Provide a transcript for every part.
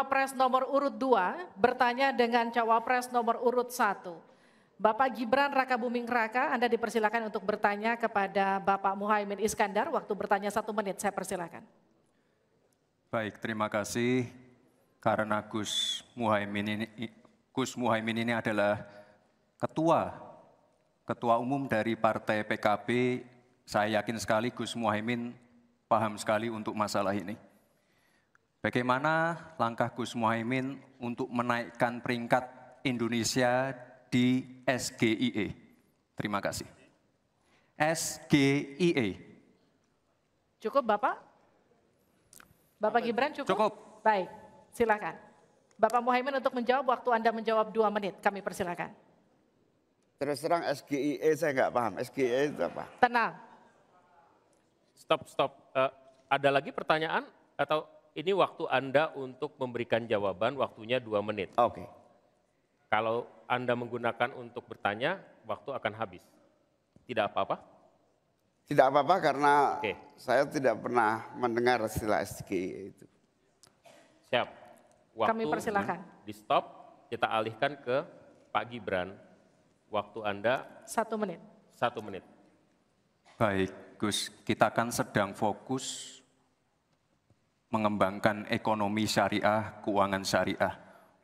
cawapres nomor urut 2 bertanya dengan cawapres nomor urut 1. Bapak Gibran Raka Buming Raka, Anda dipersilakan untuk bertanya kepada Bapak Muhaimin Iskandar. Waktu bertanya satu menit, saya persilakan. Baik, terima kasih. Karena Gus Muhaimin ini, Gus Muhaimin ini adalah ketua, ketua umum dari Partai PKB. Saya yakin sekali Gus Muhaimin paham sekali untuk masalah ini. Bagaimana langkah Gus Muhaimin untuk menaikkan peringkat Indonesia di SGIE? Terima kasih. SGIE. Cukup Bapak? Bapak Gibran cukup? Cukup. Baik, silakan. Bapak Muhaimin untuk menjawab, waktu Anda menjawab dua menit, kami persilakan. Terus terang SGIE saya nggak paham, SGIE itu apa? Tenang. Stop, stop. Uh, ada lagi pertanyaan atau ini waktu Anda untuk memberikan jawaban, waktunya dua menit. Ah, oke. Okay. Kalau Anda menggunakan untuk bertanya, waktu akan habis. Tidak apa-apa? Tidak apa-apa karena okay. saya tidak pernah mendengar istilah SKI itu. Siap. Waktu Kami persilahkan Di stop, kita alihkan ke Pak Gibran. Waktu Anda... Satu menit. Satu menit. Baik, Gus. Kita akan sedang fokus mengembangkan ekonomi syariah, keuangan syariah.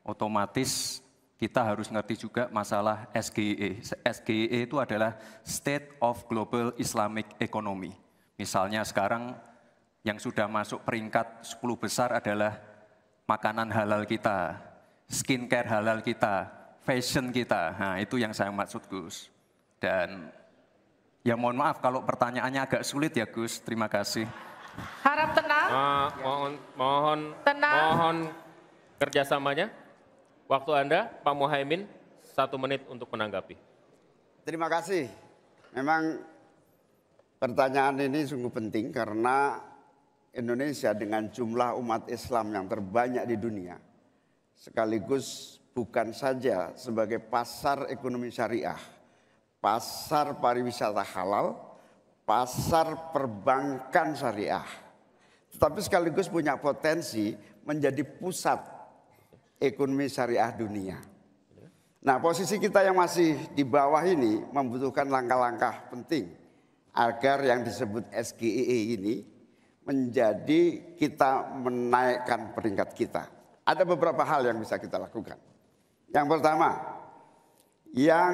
Otomatis kita harus ngerti juga masalah SGE. SGE itu adalah State of Global Islamic Economy. Misalnya sekarang yang sudah masuk peringkat 10 besar adalah makanan halal kita, skincare halal kita, fashion kita. Nah, itu yang saya maksud Gus. Dan ya mohon maaf kalau pertanyaannya agak sulit ya Gus. Terima kasih. Harap ma mohon, mohon, Tenang. mohon kerjasamanya. Waktu Anda, Pak Muhaimin, satu menit untuk menanggapi. Terima kasih. Memang pertanyaan ini sungguh penting karena Indonesia dengan jumlah umat Islam yang terbanyak di dunia, sekaligus bukan saja sebagai pasar ekonomi syariah, pasar pariwisata halal, pasar perbankan syariah tapi sekaligus punya potensi menjadi pusat ekonomi syariah dunia. Nah posisi kita yang masih di bawah ini membutuhkan langkah-langkah penting agar yang disebut SGEE e ini menjadi kita menaikkan peringkat kita. Ada beberapa hal yang bisa kita lakukan. Yang pertama, yang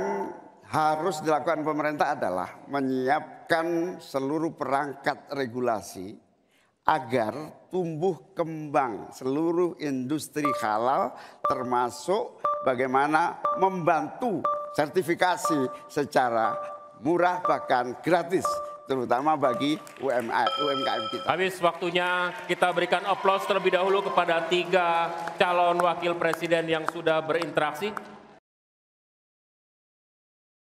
harus dilakukan pemerintah adalah menyiapkan seluruh perangkat regulasi agar tumbuh kembang seluruh industri halal termasuk bagaimana membantu sertifikasi secara murah bahkan gratis terutama bagi UMKM kita. Habis waktunya kita berikan aplaus terlebih dahulu kepada tiga calon wakil presiden yang sudah berinteraksi.